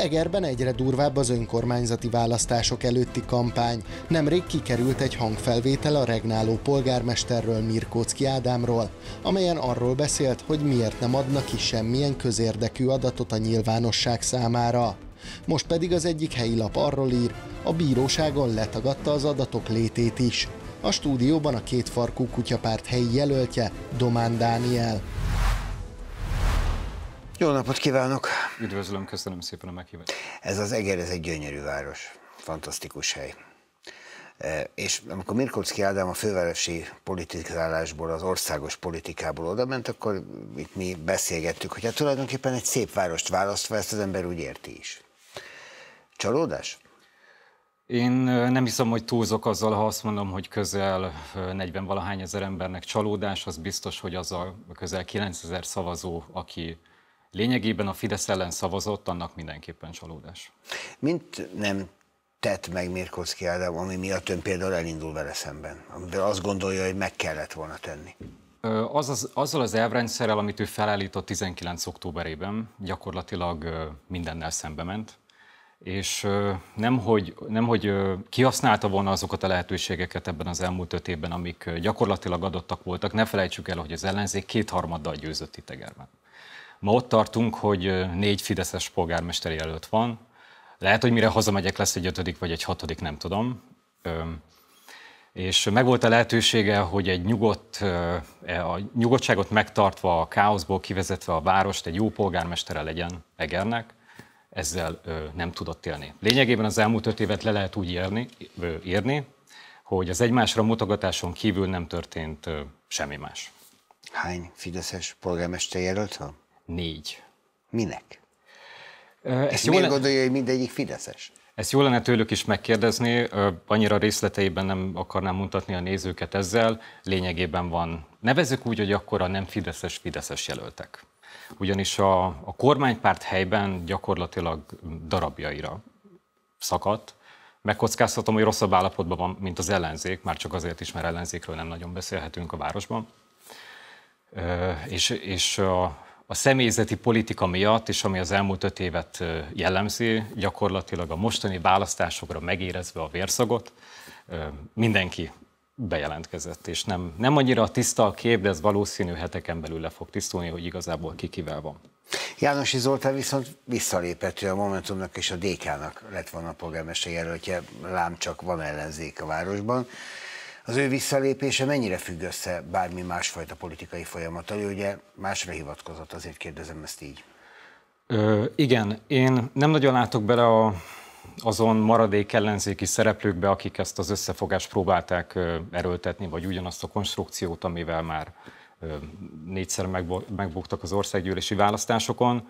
Egerben egyre durvább az önkormányzati választások előtti kampány. Nemrég kikerült egy hangfelvétel a regnáló polgármesterről Mirkócki Ádámról, amelyen arról beszélt, hogy miért nem adnak ki semmilyen közérdekű adatot a nyilvánosság számára. Most pedig az egyik helyi lap arról ír, a bíróságon letagadta az adatok létét is. A stúdióban a két farkú kutyapárt helyi jelöltje Domán Dániel. Jó napot kívánok! Üdvözlöm, köszönöm szépen a meghívást. Ez az Eger, ez egy gyönyörű város, fantasztikus hely. E, és amikor Mirkocki Ádám a fővárosi politizálásból, az országos politikából odament, akkor itt mi beszélgettük, hogy hát tulajdonképpen egy szép várost választva, ezt az ember úgy érti is. Csalódás? Én e, nem hiszem, hogy túlzok azzal, ha azt mondom, hogy közel 40 e, valahány ezer embernek csalódás, az biztos, hogy az a közel 9 ezer szavazó, aki lényegében a Fidesz ellen szavazott, annak mindenképpen csalódás. Mint nem tett meg Mirkocki Ádám, ami miatt ön például elindul vele szemben, amivel azt gondolja, hogy meg kellett volna tenni? Az, az, azzal az elvrendszerrel, amit ő felállított 19. októberében, gyakorlatilag mindennel szembe ment, és nem hogy, nem, hogy kihasználta volna azokat a lehetőségeket ebben az elmúlt öt évben, amik gyakorlatilag adottak voltak. Ne felejtsük el, hogy az ellenzék kétharmaddal győzött Egerben. Ma ott tartunk, hogy négy fideszes polgármester jelölt van. Lehet, hogy mire hazamegyek, lesz egy ötödik vagy egy hatodik, nem tudom. És megvolt a lehetősége, hogy egy nyugodt, e, a nyugodtságot megtartva, a káoszból kivezetve a várost egy jó polgármestere legyen Egernek, ezzel nem tudott élni. Lényegében az elmúlt öt évet le lehet úgy érni, írni, hogy az egymásra mutogatáson kívül nem történt semmi más. Hány fideszes polgármester jelölt van? négy. Minek? Ezt, Ezt jól miért gondolja, hogy mindegyik Fideszes? Ezt jól lenne tőlük is megkérdezni, annyira részleteiben nem akarnám mutatni a nézőket ezzel, lényegében van. Nevezük úgy, hogy akkor a nem Fideszes Fideszes jelöltek. Ugyanis a, a kormánypárt helyben gyakorlatilag darabjaira szakadt, megkockáztatom, hogy rosszabb állapotban van, mint az ellenzék, már csak azért is, mert ellenzékről nem nagyon beszélhetünk a városban. És, és a, a személyzeti politika miatt, és ami az elmúlt öt évet jellemzi, gyakorlatilag a mostani választásokra megérezve a vérszagot, mindenki bejelentkezett, és nem, nem annyira tiszta a kép, de ez valószínű heteken belül le fog tisztulni, hogy igazából ki kivel van. Jánosi Zoltán viszont visszalépett, a Momentumnak és a DK-nak lett volna a polgármester jelöltje, lám csak van ellenzék a városban az ő visszalépése mennyire függ össze bármi másfajta politikai folyamattal? Ő ugye másra hivatkozott, azért kérdezem ezt így. Ö, igen, én nem nagyon látok bele a, azon maradék ellenzéki szereplőkbe, akik ezt az összefogást próbálták erőltetni, vagy ugyanazt a konstrukciót, amivel már négyszer megbuktak az országgyűlési választásokon.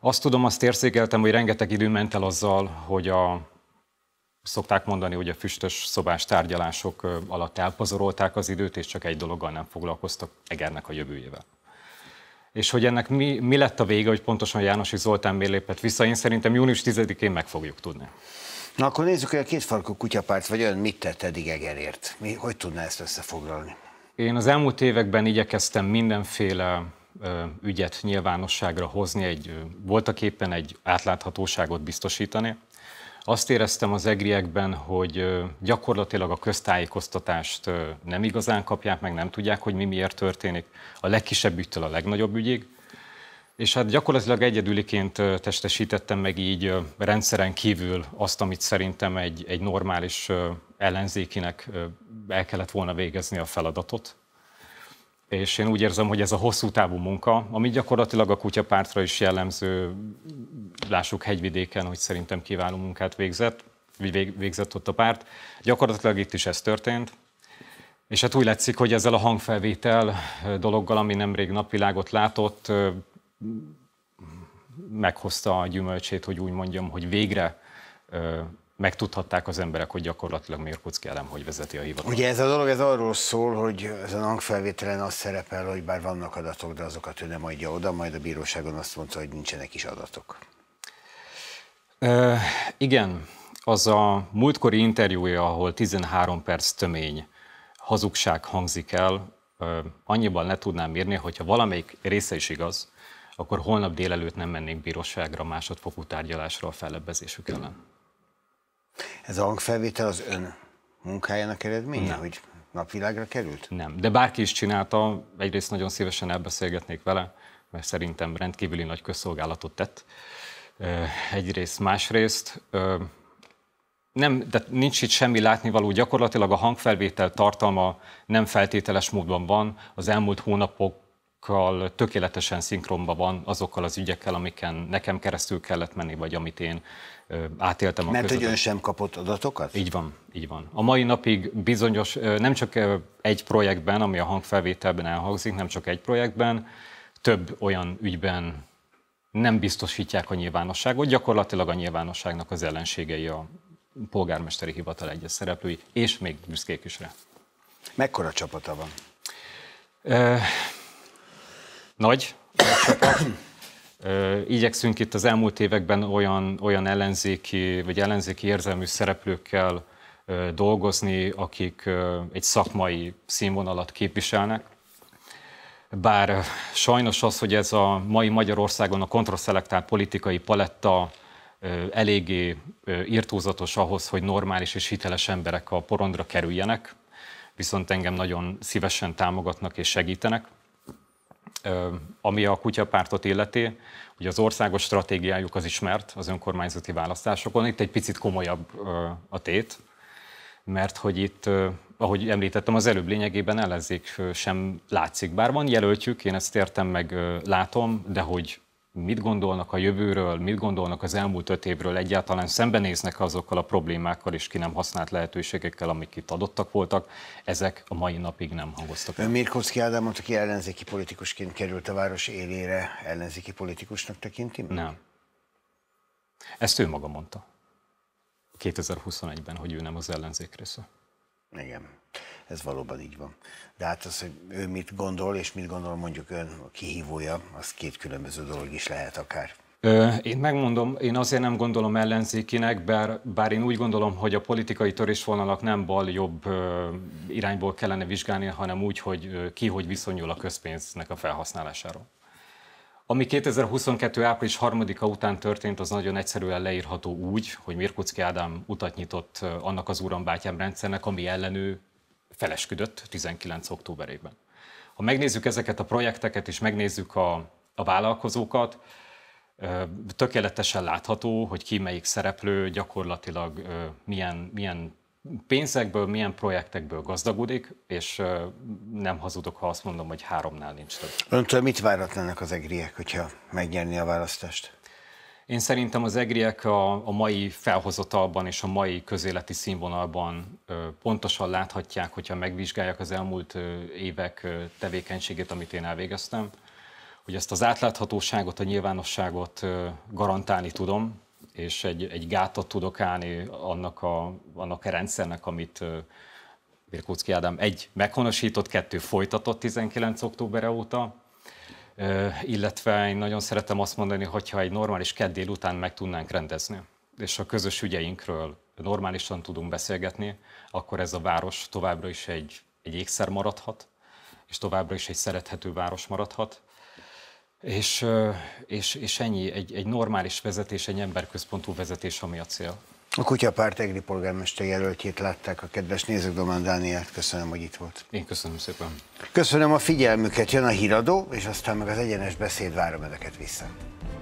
Azt tudom, azt érzékeltem, hogy rengeteg idő ment el azzal, hogy a szokták mondani, hogy a füstös szobás tárgyalások alatt elpazarolták az időt, és csak egy dologgal nem foglalkoztak, Egernek a jövőjével. És hogy ennek mi, mi lett a vége, hogy pontosan János, Zoltán miért lépett vissza, én szerintem június 10-én meg fogjuk tudni. Na akkor nézzük, hogy a kétfarkú kutyapárt vagy ön mit tett eddig Egerért? Mi, hogy tudná ezt összefoglalni? Én az elmúlt években igyekeztem mindenféle ö, ügyet nyilvánosságra hozni, egy, voltak éppen egy átláthatóságot biztosítani, azt éreztem az egriekben, hogy gyakorlatilag a köztájékoztatást nem igazán kapják, meg nem tudják, hogy mi miért történik a legkisebb ügytől a legnagyobb ügyig. És hát gyakorlatilag egyedüliként testesítettem meg így rendszeren kívül azt, amit szerintem egy, egy normális ellenzékinek el kellett volna végezni a feladatot. És én úgy érzem, hogy ez a hosszú távú munka, ami gyakorlatilag a kutyapártra is jellemző, lássuk hegyvidéken, hogy szerintem kiváló munkát végzett, végzett ott a párt. Gyakorlatilag itt is ez történt, és hát úgy látszik, hogy ezzel a hangfelvétel dologgal, ami nemrég napvilágot látott, meghozta a gyümölcsét, hogy úgy mondjam, hogy végre megtudhatták az emberek, hogy gyakorlatilag kocki elem hogy vezeti a hivatalot. Ugye ez a dolog ez arról szól, hogy ez a hangfelvételen az szerepel, hogy bár vannak adatok, de azokat ő nem adja oda, majd a bíróságon azt mondta, hogy nincsenek is adatok. Ö, igen, az a múltkori interjúja, ahol 13 perc tömény hazugság hangzik el, ö, annyiban le tudnám írni, hogyha valamelyik része is igaz, akkor holnap délelőtt nem mennék bíróságra másodfokú tárgyalásra a fellebbezésük ellen. Ez a hangfelvétel az ön munkájának eredménye, nem. hogy napvilágra került? Nem, de bárki is csinálta, egyrészt nagyon szívesen elbeszélgetnék vele, mert szerintem rendkívüli nagy közszolgálatot tett egyrészt, másrészt nem, de nincs itt semmi látnivaló, gyakorlatilag a hangfelvétel tartalma nem feltételes módban van, az elmúlt hónapokkal tökéletesen szinkronban van azokkal az ügyekkel, amiken nekem keresztül kellett menni, vagy amit én átéltem a Mert közöttem. hogy ön sem kapott adatokat? Így van, így van. A mai napig bizonyos, nem csak egy projektben, ami a hangfelvételben elhangzik, nem csak egy projektben, több olyan ügyben nem biztosítják a nyilvánosságot, gyakorlatilag a nyilvánosságnak az ellenségei a polgármesteri hivatal egyes szereplői, és még büszkék is rá. Mekkora csapata van? Ö, nagy, nagy csapat. Ö, igyekszünk itt az elmúlt években olyan, olyan ellenzéki, vagy ellenzéki érzelmű szereplőkkel ö, dolgozni, akik ö, egy szakmai színvonalat képviselnek, bár sajnos az, hogy ez a mai Magyarországon a kontraszelektált politikai paletta eléggé írtózatos ahhoz, hogy normális és hiteles emberek a porondra kerüljenek, viszont engem nagyon szívesen támogatnak és segítenek. Ami a kutyapártot illeti, ugye az országos stratégiájuk az ismert az önkormányzati választásokon, itt egy picit komolyabb a tét, mert hogy itt, ahogy említettem az előbb, lényegében ellenzék sem látszik. Bár van jelöltjük, én ezt értem meg, látom, de hogy mit gondolnak a jövőről, mit gondolnak az elmúlt öt évről, egyáltalán szembenéznek -e azokkal a problémákkal és ki nem használt lehetőségekkel, amik itt adottak voltak, ezek a mai napig nem hangoztak Ön Mirkowski Ádámot, aki ellenzéki politikusként került a város élére, ellenzéki politikusnak tekinti? Nem. Ezt ő maga mondta. 2021-ben, hogy ő nem az ellenzék része. Igen, ez valóban így van. De hát az, hogy ő mit gondol, és mit gondol mondjuk ön a kihívója, az két különböző dolog is lehet akár. Én megmondom, én azért nem gondolom ellenzékinek, bár, bár én úgy gondolom, hogy a politikai törésvonalak nem bal-jobb irányból kellene vizsgálni, hanem úgy, hogy ki hogy viszonyul a közpénznek a felhasználásáról. Ami 2022. április 3-a után történt, az nagyon egyszerűen leírható úgy, hogy Mirkucki Ádám utat nyitott annak az úrambátyám rendszernek, ami ellenő felesküdött 19. októberében. Ha megnézzük ezeket a projekteket és megnézzük a, a vállalkozókat, tökéletesen látható, hogy ki melyik szereplő gyakorlatilag milyen, milyen pénzekből, milyen projektekből gazdagodik, és nem hazudok, ha azt mondom, hogy háromnál nincs több. Öntől mit váratlanak az egriek, hogyha megnyerni a választást? Én szerintem az egriek a, a mai felhozatalban és a mai közéleti színvonalban pontosan láthatják, hogyha megvizsgálják az elmúlt évek tevékenységét, amit én elvégeztem, hogy ezt az átláthatóságot, a nyilvánosságot garantálni tudom, és egy, egy gátat tudok állni annak a, annak a rendszernek, amit Birkócki Ádám egy meghonosított, kettő folytatott 19. október óta, illetve én nagyon szeretem azt mondani, hogyha egy normális kedd délután meg tudnánk rendezni, és a közös ügyeinkről normálisan tudunk beszélgetni, akkor ez a város továbbra is egy, egy ékszer maradhat, és továbbra is egy szerethető város maradhat, és, és, és ennyi, egy, egy normális vezetés, egy emberközpontú vezetés, ami a cél. A Kutyapárt egri polgármester jelöltjét látták a kedves nézők, Domán Dániát. Köszönöm, hogy itt volt. Én köszönöm szépen. Köszönöm a figyelmüket, jön a híradó, és aztán meg az egyenes beszéd, várom önöket vissza.